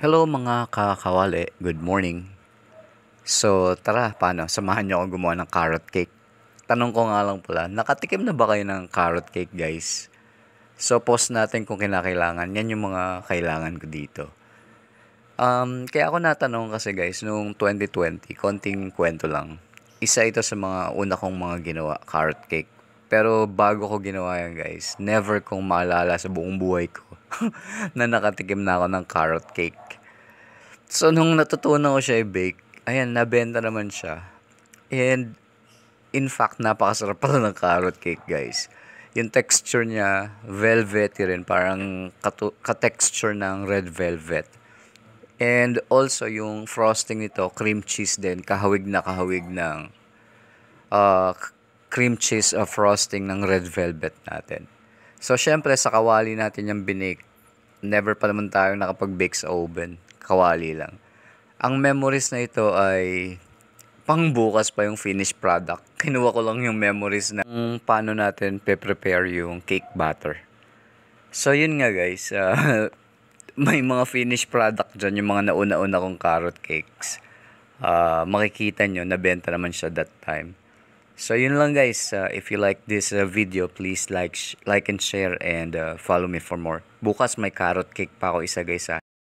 Hello mga kakawale, good morning. So tara, paano? Samahan niyo ako gumawa ng carrot cake. Tanong ko nga lang pala, nakatikim na ba kayo ng carrot cake guys? So post natin kung kinakailangan, yan yung mga kailangan ko dito. Um, kaya ako natanong kasi guys, noong 2020, konting kwento lang. Isa ito sa mga una kong mga ginawa, carrot cake. Pero bago ko ginawa yan guys, never kong maalala sa buong buhay ko na nakatikim na ako ng carrot cake. So nung natutunan ko siya i-bake, ayan, nabenta naman siya. And in fact, napakasarap pala ng carrot cake guys. Yung texture niya, velvety rin, parang ka-texture ng red velvet. And also yung frosting nito, cream cheese din, kahawig na kahawig ng uh, cream cheese o frosting ng red velvet natin. So, syempre, sa kawali natin yung binake. Never pa naman tayo nakapag-bake sa oven. Kawali lang. Ang memories na ito ay pangbukas pa yung finished product. Kinuha ko lang yung memories na kung paano natin pe-prepare yung cake batter. So, yun nga guys. Uh, may mga finished product dyan, yung mga nauna-una kong carrot cakes. Uh, makikita nyo, nabenta naman siya that time. So yun lang guys, uh, if you like this uh, video, please like, like and share and uh, follow me for more. Bukas may carrot cake pa ako isa guys ha. Ah.